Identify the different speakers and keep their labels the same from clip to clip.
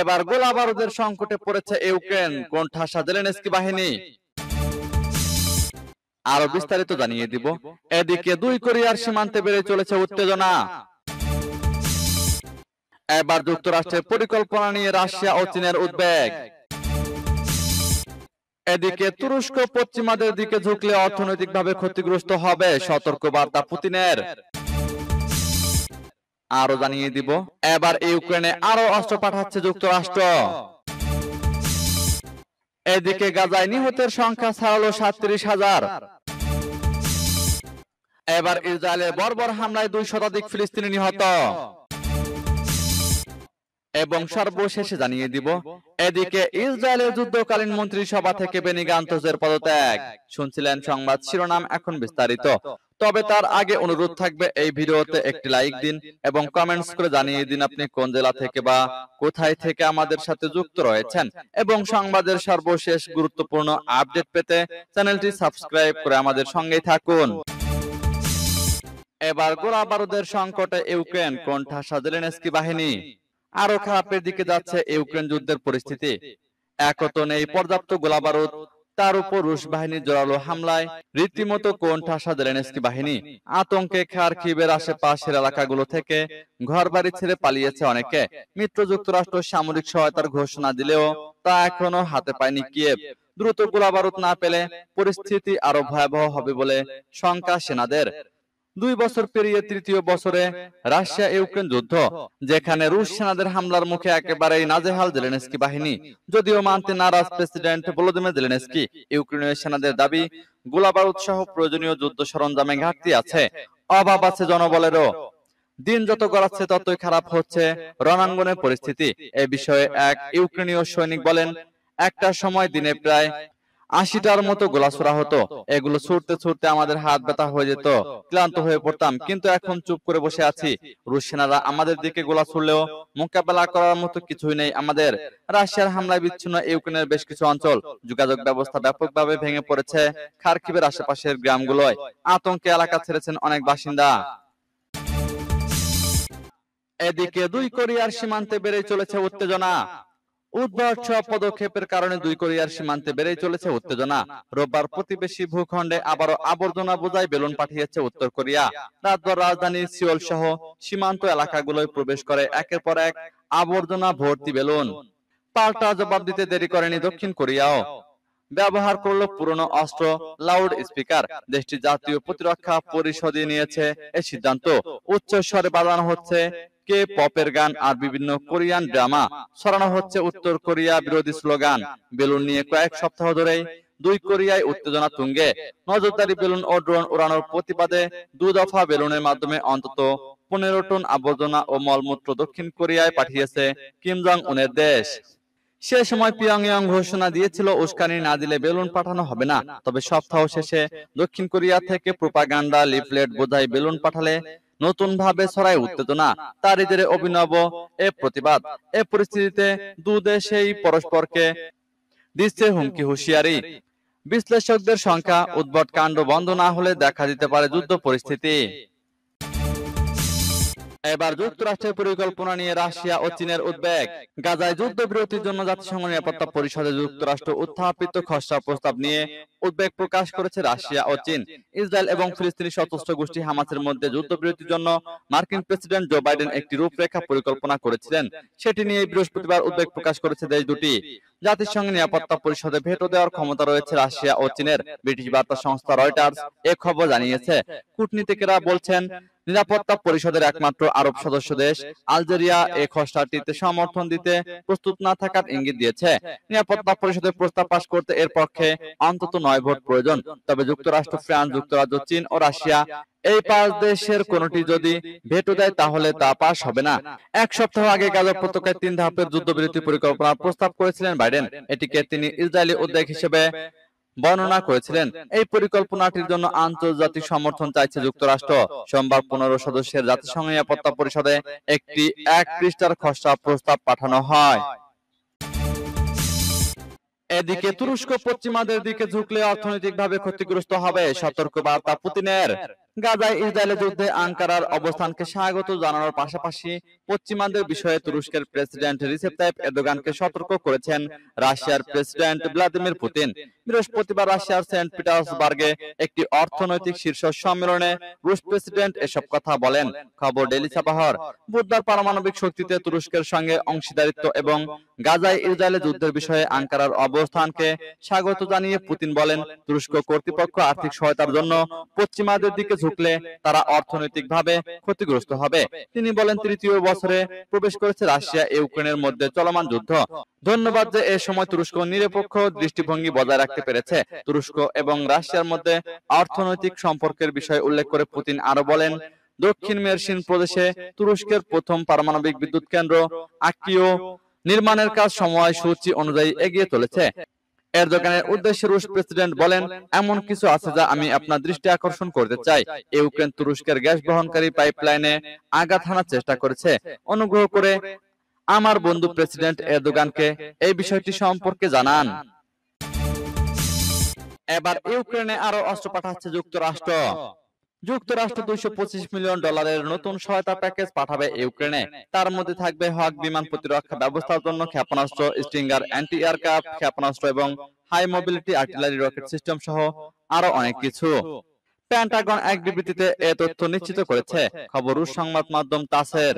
Speaker 1: এবার গোলা বারুদের সংকটে পড়েছে ইউক্রেন কোণঠাসা জেলেনস্কি বাহিনী আরো বিস্তারিত জানিয়ে দিব এদিকে দুই কোরিয়ার সীমান্তে বেড়ে চলেছে উত্তেজনা এবার যুক্তরাষ্ট্রের পরিকল্পনা নিয়ে রাশিয়া ও চীনের উদ্বেগ এদিকে তুরস্ক পশ্চিমাদের দিকে ঝুঁকলে অর্থনৈতিকভাবে ক্ষতিগ্রস্ত হবে সতর্ক বার্তা পুতিনের আরো জানিয়ে দিব এবার ইউক্রেনে আরো অস্ত্র পাঠাচ্ছে যুক্তরাষ্ট্র এদিকে গাজায় নিহতের সংখ্যা ছাড়ালো সাত্রিশ হাজার এবার ইসরায়েলের বর্বর হামলায় দুই শতাধিক ফিলিস্তিনি নিহত এবং সর্বশেষে জানিয়ে দিব এদিকে ইসরায়েলের যুদ্ধকালীন মন্ত্রিসভা থেকে বেনি গান্তজের পদত্যাগ শুনছিলেন সংবাদ শিরোনাম এখন বিস্তারিত তবে তার আগে অনুরোধ থাকবে এই ভিডিওতে একটি লাইক দিন এবং কমেন্টস করে জানিয়ে দিন আপনি কোন জেলা থেকে বা কোথায় থেকে আমাদের সাথে যুক্ত রয়েছেন এবং সংবাদের সর্বশেষ গুরুত্বপূর্ণ আপডেট পেতে চ্যানেলটি সাবস্ক্রাইব করে আমাদের সঙ্গেই থাকুন এবার গোলা বারুদের সংকটে ইউক্রেন কোন ঠাসা জেলেনেস্কি বাহিনী আরো খারাপের দিকে যাচ্ছে ইউক্রেন যুদ্ধের পরিস্থিতি একতনে এই পর্যাপ্ত গোলাবারুদ তার উপর রুশ বাহিনীর জোরালো হামলায় রীতিমতো কোন ঠাসা জেলেনস্কি বাহিনী আতঙ্কে খার খিবের আশেপাশের এলাকাগুলো থেকে ঘর বাড়ি ছেড়ে পালিয়েছে অনেকে মিত্র যুক্তরাষ্ট্র সামরিক সহায়তার ঘোষণা দিলেও তা এখনো হাতে পায়নি কিয়েভ দ্রুত গোলাবারুদ না পেলে পরিস্থিতি আরো ভয়াবহ হবে বলে শঙ্কা সেনাদের দুই বছর পেরিয়ে তৃতীয় বছরে রাশিয়া ইউক্রেন যুদ্ধ যেখানে রুশ সেনাদের হামলার মুখে একেবারেই নাজেহাল জেলেনস্কি বাহিনী যদিও মানতে নারাজ প্রেসিডেন্ট ভলোদিমির জেলেনস্কি ইউক্রেনীয় সেনাদের দাবি গোলাবারুদ সহ প্রয়োজনীয় যুদ্ধ সরঞ্জামে ঘাটতি আছে অভাব আছে জনবলেরও দিন যত গড়াচ্ছে ততই খারাপ হচ্ছে রণাঙ্গনের পরিস্থিতি এ বিষয়ে এক ইউক্রেনীয় সৈনিক বলেন একটা সময় দিনে প্রায় আশিটার মতো গোলা ছোড়া হতো এগুলো ছুটতে ছুটতে আমাদের হাত ব্যথা হয়ে যেত ক্লান্ত হয়ে পড়তাম কিন্তু এখন চুপ করে বসে আছি রুশ সেনারা আমাদের দিকে গোলা ছুড়লেও মোকাবেলা করার মতো কিছুই নেই আমাদের রাশিয়ার হামলায় বিচ্ছিন্ন ইউক্রেনের বেশ কিছু অঞ্চল যোগাযোগ ব্যবস্থা ব্যাপকভাবে ভেঙে পড়েছে খারকিবের আশেপাশের গ্রামগুলোয় আতঙ্কে এলাকা ছেড়েছেন অনেক বাসিন্দা এদিকে দুই কোরিয়ার সীমান্তে বেড়ে চলেছে উত্তেজনা উদ্ভট সব পদক্ষেপের কারণে দুই কোরিয়ার সীমান্তে বেড়েই চলেছে উত্তেজনা রোববার প্রতিবেশী ভূখণ্ডে আবারও আবর্জনা বোঝায় বেলুন পাঠিয়েছে উত্তর কোরিয়া রাতভর রাজধানী সিওল সহ সীমান্ত এলাকাগুলোয় প্রবেশ করে একের পর এক আবর্জনা ভর্তি বেলুন পাল্টা জবাব দিতে দেরি করেনি দক্ষিণ কোরিয়াও ব্যবহার করলো পুরনো অস্ত্র লাউড স্পিকার দেশটি জাতীয় প্রতিরক্ষা পরিষদে নিয়েছে এই সিদ্ধান্ত উচ্চ স্বরে বাজানো হচ্ছে কে পপের গান আর বিভিন্ন কোরিয়ান ড্রামা ছড়ানো হচ্ছে উত্তর কোরিয়া বিরোধী স্লোগান বেলুন নিয়ে কয়েক সপ্তাহ ধরেই দুই কোরিয়ায় উত্তেজনা তুঙ্গে নজরদারি বেলুন ও ড্রোন উড়ানোর প্রতিবাদে দু দফা বেলুনের মাধ্যমে অন্তত পনেরো টন আবর্জনা ও মলমূত্র দক্ষিণ কোরিয়ায় পাঠিয়েছে কিম জং উনের দেশ সে সময় পিয়ংইয়ং ঘোষণা দিয়েছিল উস্কানি না দিলে বেলুন পাঠানো হবে না তবে সপ্তাহ শেষে দক্ষিণ কোরিয়া থেকে প্রোপাগান্ডা লিফলেট বোঝাই বেলুন পাঠালে নতুন ভাবে ছড়ায় উত্তেজনা ইদের অভিনব এ প্রতিবাদ এ পরিস্থিতিতে দু দেশেই পরস্পরকে দিচ্ছে হুমকি হুঁশিয়ারি বিশ্লেষকদের সংখ্যা উদ্ভট কাণ্ড বন্ধ না হলে দেখা দিতে পারে যুদ্ধ পরিস্থিতি এবার যুক্তরাষ্ট্রের পরিকল্পনা নিয়ে রাশিয়া ও চীনের উদ্বেগ গাজায় যুদ্ধ বিরতির জন্য জাতিসংঘ নিরাপত্তা পরিষদে যুক্তরাষ্ট্র উত্থাপিত খসড়া প্রস্তাব নিয়ে উদ্বেগ প্রকাশ করেছে রাশিয়া ও চীন ইসরায়েল এবং ফিলিস্তিনি সশস্ত্র গোষ্ঠী হামাসের মধ্যে যুদ্ধবিরতির জন্য মার্কিন প্রেসিডেন্ট জো বাইডেন একটি রূপরেখা পরিকল্পনা করেছিলেন সেটি নিয়ে বৃহস্পতিবার উদ্বেগ প্রকাশ করেছে দেশ দুটি জাতিসংঘ নিরাপত্তা পরিষদে ভেটো দেওয়ার ক্ষমতা রয়েছে রাশিয়া ও চীনের ব্রিটিশ বার্তা সংস্থা রয়টার্স এ খবর জানিয়েছে কূটনীতিকেরা বলছেন নিরাপত্তা পরিষদের একমাত্র আরব সদস্য দেশ আলজেরিয়া এ খসড়াটিতে সমর্থন দিতে প্রস্তুত না থাকার ইঙ্গিত দিয়েছে নিরাপত্তা পরিষদের প্রস্তাব পাশ করতে এর পক্ষে অন্তত নয় ভোট প্রয়োজন তবে যুক্তরাষ্ট্র ফ্রান্স যুক্তরাজ্য চীন ও রাশিয়া এই পাঁচ দেশের কোনটি যদি ভেটো দেয় তাহলে তা পাশ হবে না এক সপ্তাহ আগে গাজা উপত্যকায় তিন ধাপের যুদ্ধবিরতি পরিকল্পনা প্রস্তাব করেছিলেন বাইডেন এটিকে তিনি ইসরায়েলি উদ্যোগ হিসেবে বর্ণনা করেছিলেন এই পরিকল্পনাটির জন্য আন্তর্জাতিক সমর্থন চাইছে যুক্তরাষ্ট্র সোমবার পনেরো সদস্যের জাতিসংঘ নিরাপত্তা পরিষদে একটি এক পৃষ্ঠার খসড়া প্রস্তাব পাঠানো হয় এদিকে তুরস্ক পশ্চিমাদের দিকে ঝুঁকলে অর্থনৈতিকভাবে ক্ষতিগ্রস্ত হবে সতর্ক বার্তা পুতিনের গাজায় ইসরায়েলের যুদ্ধে আঙ্কারার অবস্থানকে স্বাগত জানানোর পাশাপাশি পশ্চিমাদের বিষয়ে তুরস্কের প্রেসিডেন্ট রিসেপ তাইপ এরদোগানকে সতর্ক করেছেন রাশিয়ার প্রেসিডেন্ট ভ্লাদিমির পুতিন বৃহস্পতিবার রাশিয়ার সেন্ট পিটার্সবার্গে একটি অর্থনৈতিক শীর্ষ সম্মেলনে রুশ প্রেসিডেন্ট এসব কথা বলেন খবর ডেলি সাপাহর বুধবার পারমাণবিক শক্তিতে তুরস্কের সঙ্গে অংশীদারিত্ব এবং গাজায় ইসরায়েলের যুদ্ধের বিষয়ে আঙ্কারার অবস্থানকে স্বাগত জানিয়ে পুতিন বলেন তুরস্ক কর্তৃপক্ষ আর্থিক সহায়তার জন্য পশ্চিমাদের দিকে ঢুকলে তারা অর্থনৈতিকভাবে ক্ষতিগ্রস্ত হবে তিনি বলেন তৃতীয় বছরে প্রবেশ করেছে রাশিয়া ইউক্রেনের মধ্যে চলমান যুদ্ধ ধন্যবাদ যে এ সময় তুরস্ক নিরপেক্ষ দৃষ্টিভঙ্গি বজায় রাখতে পেরেছে তুরস্ক এবং রাশিয়ার মধ্যে অর্থনৈতিক সম্পর্কের বিষয় উল্লেখ করে পুতিন আরো বলেন দক্ষিণ মেরসিন প্রদেশে তুরস্কের প্রথম পারমাণবিক বিদ্যুৎ কেন্দ্র আকিও নির্মাণের কাজ সময় সূচি অনুযায়ী এগিয়ে চলেছে এরদোগানের উদ্দেশ্যে রুশ প্রেসিডেন্ট বলেন এমন কিছু আছে যা আমি আপনার দৃষ্টি আকর্ষণ করতে চাই ইউক্রেন তুরস্কের গ্যাস বহনকারী পাইপলাইনে আঘাত হানার চেষ্টা করেছে অনুগ্রহ করে আমার বন্ধু প্রেসিডেন্ট এরদোগানকে এই বিষয়টি সম্পর্কে জানান এবার ইউক্রেনে আরো অস্ত্র পাঠাচ্ছে যুক্তরাষ্ট্র যুক্তরাষ্ট্র দুইশো মিলিয়ন ডলারের নতুন সহায়তা প্যাকেজ পাঠাবে ইউক্রেনে তার মধ্যে থাকবে হক বিমান প্রতিরক্ষা ব্যবস্থার জন্য ক্ষেপণাস্ত্র স্টিঙ্গার অ্যান্টি এয়ারক্রাফট ক্ষেপণাস্ত্র এবং high mobility artillery rocket system সহ আরো অনেক কিছু প্যান্টাগন এক বিবৃতিতে এ তথ্য নিশ্চিত করেছে খবর রুশ সংবাদ মাধ্যম তাসের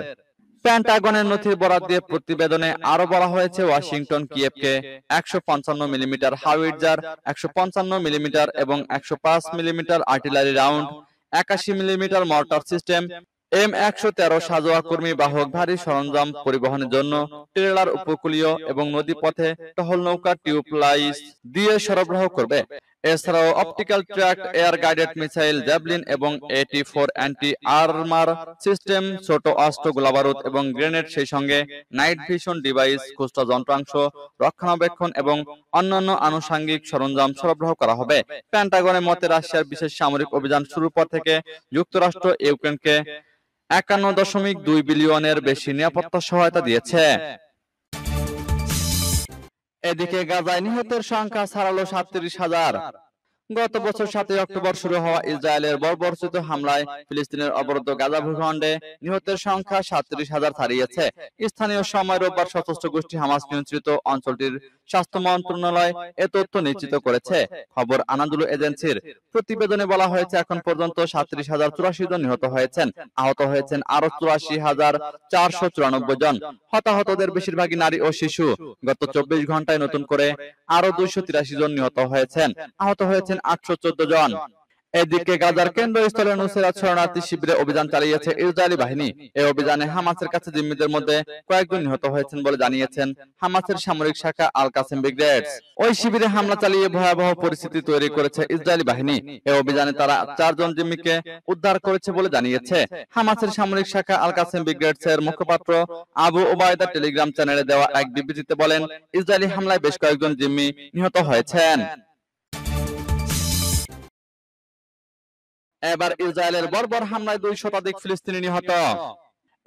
Speaker 1: প্যান্টাগনের নথির বরাদ দিয়ে প্রতিবেদনে আরো বলা হয়েছে ওয়াশিংটন কিয়েভকে একশো পঞ্চান্ন মিলিমিটার হাউইটজার একশো পঞ্চান্ন মিলিমিটার এবং একশো পাঁচ মিলিমিটার আর্টিলারি রাউন্ড একাশি মিলিমিটার মর্টার সিস্টেম এম একশো তেরো সাজোয়া কর্মী বাহক ভারী সরঞ্জাম পরিবহনের জন্য ট্রেলার উপকূলীয় এবং নদী পথে টহল নৌকা টিউবলাইস দিয়ে সরবরাহ করবে এছাড়াও optical track air guided missile Javelin এবং AT four anti armour system ছোট অস্ত্র গোলাবারুদ এবং গ্রেনেড সেই সঙ্গে নাইট ভিশন ডিভাইস খুচরা যন্ত্রাংশ রক্ষণাবেক্ষণ এবং অন্যান্য আনুষাঙ্গিক সরঞ্জাম সরবরাহ করা হবে প্যান্টাগনের মতে রাশিয়ার বিশেষ সামরিক অভিযান শুরুর পর থেকে যুক্তরাষ্ট্র ইউক্রেনকে একান্ন দশমিক দুই বিলিয়নের বেশি নিরাপত্তা সহায়তা দিয়েছে এদিকে গাজায় নিহতের সংখ্যা ছাড়ালো সাতত্রিশ হাজার গত বছর সাতই অক্টোবর শুরু হওয়া ইসরায়েলের বর্বরচিত হামলায় ফিলিস্তিনের অবরুদ্ধ গাজা ভূখণ্ডে নিহতের সংখ্যা সাতত্রিশ হাজার ছাড়িয়েছে স্থানীয় সময় রোববার সশস্ত্র গোষ্ঠী হামাস নিয়ন্ত্রিত অঞ্চলটির স্বাস্থ্য মন্ত্রণালয় এ তথ্য নিশ্চিত করেছে খবর আনাদুল এজেন্সির প্রতিবেদনে বলা হয়েছে এখন পর্যন্ত সাতত্রিশ হাজার চুরাশি জন নিহত হয়েছেন আহত হয়েছেন আরো চুরাশি হাজার চারশো চুরানব্বই জন হতাহতদের বেশিরভাগই নারী ও শিশু গত চব্বিশ ঘন্টায় নতুন করে আরো দুইশো তিরাশি জন নিহত হয়েছেন আহত হয়েছেন জন এদিকে গাজার কেন্দ্রস্থলে শরণার্থী শিবিরে অভিযান চালিয়েছে ইসরায়েলি বাহিনী এই অভিযানে হামাসের কাছে জিম্মিদের মধ্যে কয়েকজন নিহত হয়েছেন বলে জানিয়েছেন হামাসের সামরিক শাখা আল ব্রিগেডস ওই শিবিরে হামলা চালিয়ে ভয়াবহ পরিস্থিতি তৈরি করেছে ইসরায়েলি বাহিনী এই অভিযানে তারা চারজন জিম্মিকে উদ্ধার করেছে বলে জানিয়েছে হামাসের সামরিক শাখা আল কাসিম ব্রিগেডস এর মুখপাত্র আবু ওবায়দা টেলিগ্রাম চ্যানেলে দেওয়া এক বিবৃতিতে বলেন ইসরায়েলি হামলায় বেশ কয়েকজন জিম্মি নিহত হয়েছেন এবার ইসরায়েলের বর্বর হামলায় দুই শতাধিক ফিলিস্তিনি নিহত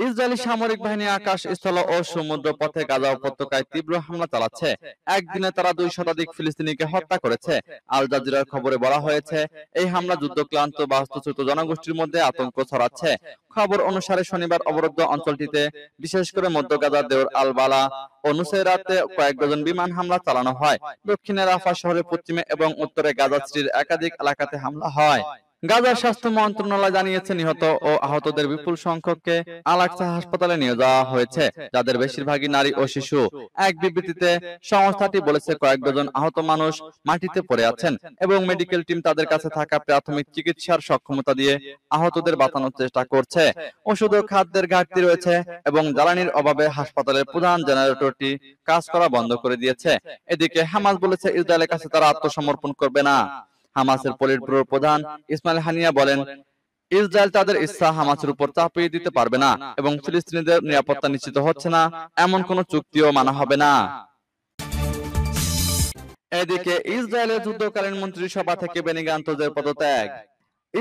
Speaker 1: ইসরায়েলি সামরিক বাহিনী আকাশ স্থল ও সমুদ্র পথে গাজা উপত্যকায় তীব্র হামলা চালাচ্ছে একদিনে তারা দুই শতাধিক ফিলিস্তিনিকে হত্যা করেছে আল জাজিরার খবরে বলা হয়েছে এই হামলা যুদ্ধ ক্লান্ত বাস্তুচ্যুত জনগোষ্ঠীর মধ্যে আতঙ্ক ছড়াচ্ছে খবর অনুসারে শনিবার অবরুদ্ধ অঞ্চলটিতে বিশেষ করে মধ্য গাজার দেওর আলবালা ও নুসেরাতে কয়েক ডজন বিমান হামলা চালানো হয় দক্ষিণে রাফা শহরের পশ্চিমে এবং উত্তরে গাজা শ্রীর একাধিক এলাকাতে হামলা হয় গাজার স্বাস্থ্য মন্ত্রণালয় জানিয়েছে নিহত ও আহতদের বিপুল সংখ্যককে আলাকসা হাসপাতালে নিয়ে যাওয়া হয়েছে যাদের বেশিরভাগই নারী ও শিশু এক বিবৃতিতে সংস্থাটি বলেছে কয়েক ডজন আহত মানুষ মাটিতে পড়ে আছেন এবং মেডিকেল টিম তাদের কাছে থাকা প্রাথমিক চিকিৎসার সক্ষমতা দিয়ে আহতদের বাঁচানোর চেষ্টা করছে ওষুধ ও খাদ্যের ঘাটতি রয়েছে এবং জ্বালানির অভাবে হাসপাতালের প্রধান জেনারেটরটি কাজ করা বন্ধ করে দিয়েছে এদিকে হামাস বলেছে ইসরায়েলের কাছে তারা আত্মসমর্পণ করবে না হামাসের পলিটব্যুরো প্রধান ইসমাইল হানিয়া বলেন ইসরায়েল তাদের ইচ্ছা হামাসের উপর চাপিয়ে দিতে পারবে না এবং ফিলিস্তিনিদের নিরাপত্তা নিশ্চিত হচ্ছে না এমন কোনো চুক্তিও মানা হবে না এদিকে ইসরায়েলের যুদ্ধকালীন মন্ত্রিসভা থেকে বেনিগান্তদের পদত্যাগ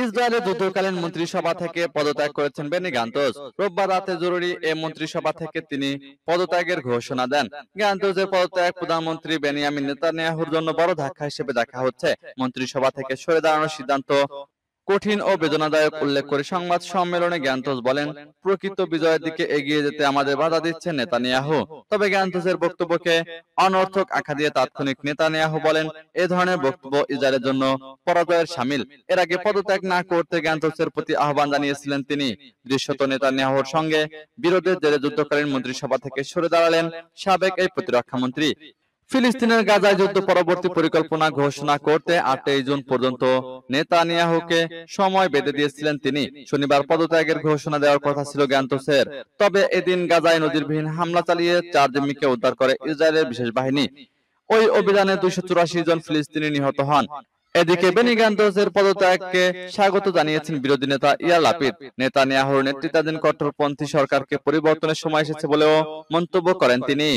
Speaker 1: ইসরায়েলের যুদ্ধকালীন মন্ত্রিসভা থেকে পদত্যাগ করেছেন বেনি গান্তোস রোববার রাতে জরুরি এ মন্ত্রিসভা থেকে তিনি পদত্যাগের ঘোষণা দেন গান্তোসের পদত্যাগ প্রধানমন্ত্রী বেনিয়ামিন নেতানিয়াহুর জন্য বড় ধাক্কা হিসেবে দেখা হচ্ছে মন্ত্রিসভা থেকে সরে দাঁড়ানোর সিদ্ধান্ত কঠিন ও বেদনাদায়ক উল্লেখ করে সংবাদ সম্মেলনে জ্ঞানতোষ বলেন প্রকৃত বিজয়ের দিকে এগিয়ে যেতে আমাদের বাধা দিচ্ছে নেতানিয়াহু তবে জ্ঞানতোষের বক্তব্যকে অনর্থক আখা দিয়ে তাৎক্ষণিক নেতা নেতানিয়াহু বলেন এ ধরনের বক্তব্য ইসরায়েলের জন্য পরাজয়ের সামিল এর আগে পদত্যাগ না করতে জ্ঞানতোষের প্রতি আহ্বান জানিয়েছিলেন তিনি দৃশ্যত নেতা নেতানিয়াহুর সঙ্গে বিরোধের জেরে যুদ্ধকালীন মন্ত্রিসভা থেকে সরে দাঁড়ালেন সাবেক এই প্রতিরক্ষা মন্ত্রী ফিলিস্তিনের গাজায় যুদ্ধ পরবর্তী পরিকল্পনা ঘোষণা করতে আটই জুন পর্যন্ত নেতানিয়াহুকে সময় বেঁধে দিয়েছিলেন তিনি শনিবার পদত্যাগের ঘোষণা দেওয়ার কথা ছিল গ্যান্তসের তবে এদিন গাজায় নজিরবিহীন হামলা চালিয়ে চার জিম্মিকে উদ্ধার করে ইসরায়েলের বিশেষ বাহিনী ওই অভিযানে দুইশো জন ফিলিস্তিনি নিহত হন এদিকে বেনি গান্ধের পদত্যাগকে স্বাগত জানিয়েছেন বিরোধী নেতা ইয়াল আপিদ নেতা নেয়াহর নেতৃত্বাধীন কট্টরপন্থী সরকারকে পরিবর্তনের সময় এসেছে বলেও মন্তব্য করেন তিনি